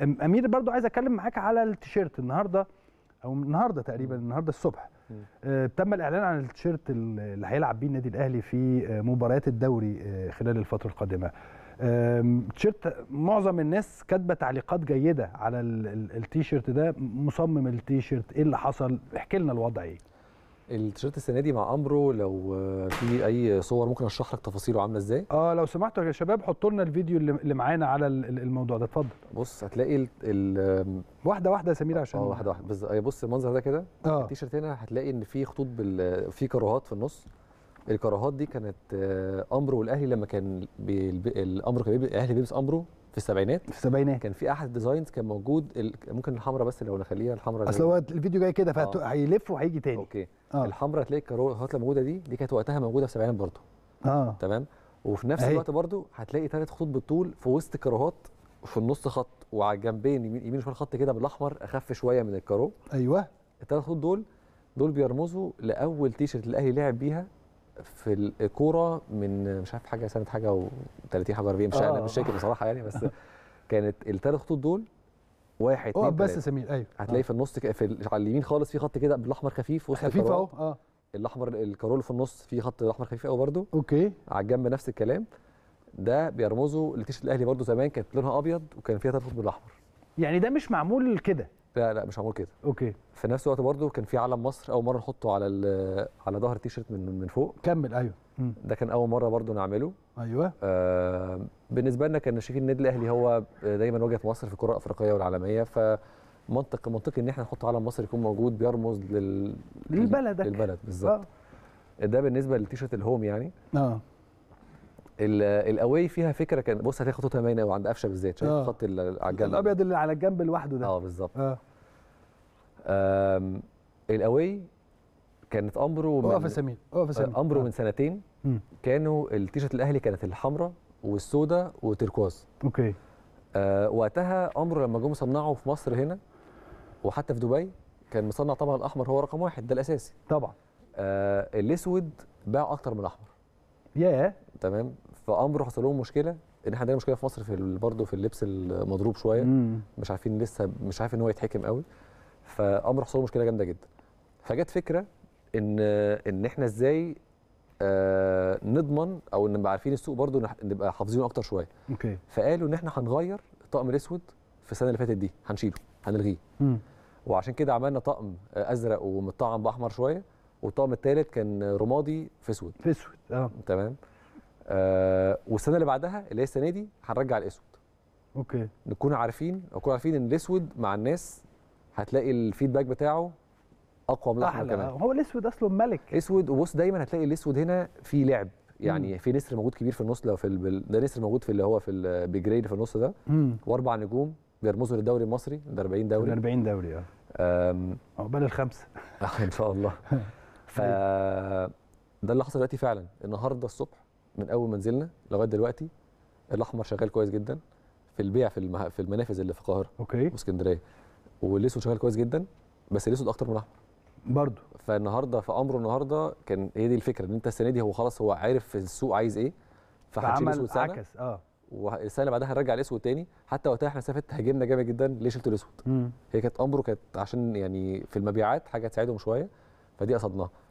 امير برضو عايز اتكلم معاك على التيشيرت النهارده او النهارده تقريبا النهارده الصبح آه تم الاعلان عن التيشيرت اللي هيلعب بيه النادي الاهلي في آه مباريات الدوري آه خلال الفتره القادمه تيشيرت معظم الناس كاتبه تعليقات جيده على التيشيرت ده مصمم التيشيرت ايه اللي حصل احكي لنا الوضع ايه التيشيرت السنه دي مع امرو لو في اي صور ممكن اشرح لك تفاصيله عامله ازاي اه لو سمحتوا يا شباب حطوا لنا الفيديو اللي معانا على الموضوع ده اتفضل بص هتلاقي الـ الـ واحده واحده يا سمير آه، عشان اه واحده واحده بز... آه، بص المنظر ده كده آه. التيشيرت هنا هتلاقي ان في خطوط بال... في كراهات في النص الكراهات دي كانت آه، امرو والاهلي لما كان الامرو كان الاهلي بيلبس امرو في السبعينات في السبعينات كان في احد ديزاينز كان موجود ممكن الحمراء بس لو نخليها الحمراء اصل هو الفيديو جاي كده فهيلف آه. وهيجي تاني اوكي آه. الحمراء تلاقي الكاروهات موجوده دي دي كانت وقتها موجوده في السبعينات برضه اه تمام وفي نفس أهي. الوقت برضه هتلاقي ثلاث خطوط بالطول في وسط كاروهات في النص خط وعلى الجنبين يمين يمين شمال خط كده بالاحمر اخف شويه من الكاروه ايوه الثلاث خطوط دول دول بيرمزوا لاول تيشرت الاهلي لعب بيها في الكوره من مش عارف حاجه سنه حاجه و30 حاجه 40 مش انا مش فاكر آه. بصراحه يعني بس كانت الثلاث خطوط دول واحد اثنين آه، بس سمير ايوه هتلاقي آه. في النص في على اليمين خالص في خط كده بالاحمر خفيف وسط خفيف اهو اه الاحمر الكارول في النص في خط احمر خفيف قوي برده اوكي على الجنب نفس الكلام ده بيرمزوا لتيشيرت الاهلي برده زمان كانت لونها ابيض وكان فيها ثلاث خطوط بالاحمر يعني ده مش معمول كده لا لا مش هعمل كده اوكي في نفس الوقت برضو كان في علم مصر اول مره نحطه على على ظهر التيشيرت من من فوق كمل ايوه ده كان اول مره برضو نعمله ايوه آه بالنسبه لنا كان شايفين النادي الاهلي هو دايما وجهه مصر في الكره الافريقيه والعالميه ف منطق منطقي ان احنا نحط علم مصر يكون موجود بيرمز لل... للبلد للبلد بالظبط آه. ده بالنسبه للتيشيرت الهوم يعني اه الاواي فيها فكره كان بص هتلاقي خطوطها باينه قوي عند قفشه بالذات شايف آه. خط على الجنب الابيض اللي على الجنب لوحده ده اه بالظبط اه الاواي كانت امره من اقف سمير اقف سمير امره آه. من سنتين م. كانوا التيشيرت الاهلي كانت الحمراء والسوداء وتركواز اوكي آه وقتها امره لما جم صنعوا في مصر هنا وحتى في دبي كان مصنع طبعا الاحمر هو رقم واحد ده الاساسي طبعا آه الاسود باع اكتر من الاحمر ياه yeah. تمام فامر حصل لهم مشكله ان احنا عندنا مشكله في مصر في برضه في اللبس المضروب شويه مم. مش عارفين لسه مش عارف ان هو يتحكم قوي فامر حصل لهم مشكله جامده جدا فجت فكره ان ان احنا ازاي آه نضمن او نبقى عارفين السوق برضه نبقى حافظينه اكتر شويه اوكي فقالوا ان احنا هنغير الطقم الاسود في السنه اللي فاتت دي هنشيله هنلغيه وعشان كده عملنا طقم ازرق ومطعم باحمر شويه والطقم الثالث كان رمادي في اسود في اسود اه تمام آه والسنه اللي بعدها اللي هي السنه دي هنرجع الاسود اوكي نكون عارفين نكون عارفين ان الاسود مع الناس هتلاقي الفيدباك بتاعه اقوى من الاحمر كمان هو الاسود اصله ملك اسود وبص دايما هتلاقي الاسود هنا في لعب يعني مم. في نسر موجود كبير في النص لو في البل... ده نسر موجود في اللي هو في البيجرين في النص ده مم. واربع نجوم بيرمزوا للدوري المصري ده 40 دوري 40 دوري اه عقبال الخمسه ان شاء الله طيب. ف ده اللي حصل دلوقتي فعلا النهارده الصبح من اول ما نزلنا لغايه دلوقتي الاحمر شغال كويس جدا في البيع في المها في المنافذ اللي في القاهره اوكي واسكندريه والاسود شغال كويس جدا بس الاسود اكتر من الاحمر برضه فالنهارده في امره النهارده كان هي دي الفكره ان انت السنه دي هو خلاص هو عارف السوق عايز ايه فهتشيل الاسود سنه عكس اه والسنه اللي بعدها هنرجع الاسود تاني حتى وقتها احنا سافت هاجمنا جامد جدا ليه شلت الاسود هي كانت امره كانت عشان يعني في المبيعات حاجه تساعدهم شويه فدي قصدناها